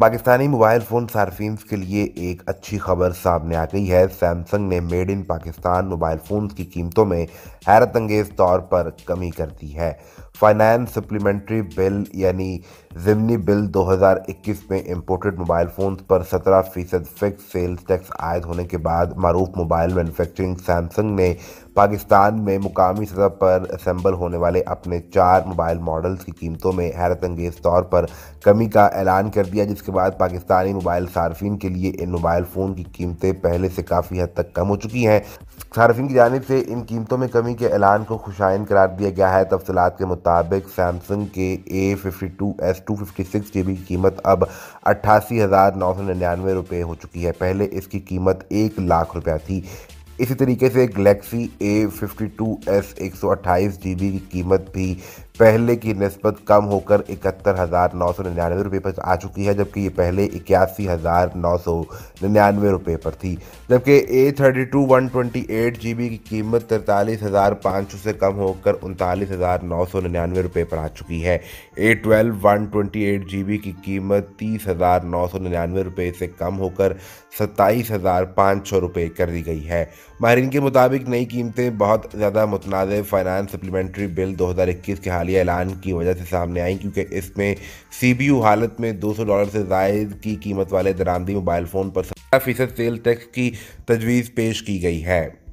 Pakistani mobile phone सार्फिन के लिए एक अच्छी खबर सामने आ गई है सैमसंग ने made in Pakistan mobile phone की कीमतों में हैरत अंगेज तौर पर कमी कर दी है फाइनेंस सप्लीमेंट्री बिल यानी ज़िमनी बिल 2021 में इम्पोर्टेड मोबाइल फोन्स पर 17 फीसद फिक्स सेल्स टैक्स आयद होने के बाद मरूफ मोबाइल मैन्युफैक्चरिंग सैमसंग ने पाकिस्तान में मुकामी सतह पर असम्बल होने वाले अपने चार मोबाइल मॉडल्स की कीमतों में हैरत अंगेज तौर पर कमी का ऐलान कर दिया जिसके बाद पाकिस्तानी मोबाइल सार्फिन के लिए इन मोबाइल फ़ोन की कीमतें पहले से काफ़ी हद तक कम हो चुकी हैं सार्फिन की जानब से इन कीमतों में कमी के ऐलान को खुशाइन करार दिया गया है तफसलत के मुताबिक मुताबिक सैमसंग के A fifty two S two fifty six G B की कीमत अब अट्ठासी हज़ार नौ सौ निन्यानवे रुपये हो चुकी है पहले इसकी कीमत एक लाख रुपया थी इसी तरीके से Galaxy A fifty two S एक सौ अट्ठाईस जी बी की कीमत भी पहले की नस्बत कम होकर इकहत्तर हज़ार नौ सौ निन्यानवे रुपये पर आ चुकी है जबकि ये पहले इक्यासी हज़ार नौ सौ निन्यानवे रुपये पर थी जबकि A thirty two one twenty eight G B की कीमत तिरतालीस हज़ार पाँच सौ से कम होकर उनतालीस हज़ार नौ सौ निन्यानवे रुपये पर आ चुकी है A twelve one twenty eight G B की कीमत तीस हज़ार नौ सौ निन्यानवे रुपये से कम होकर सत्ताईस हज़ार पाँच सौ रुपये कर दी गई है माहरीन के मुताबिक नई कीमतें बहुत ज़्यादा मुतनाज़ फाइनेंस सप्लीमेंट्री बिल दो हज़ार इक्कीस के हाल हालिया ऐलान की वजह से सामने आई क्योंकि इसमें सी हालत में 200 डॉलर से जायद की कीमत वाले दरामदी मोबाइल फ़ोन पर सत्रह फीसद सेल टैक्स की तजवीज़ पेश की गई है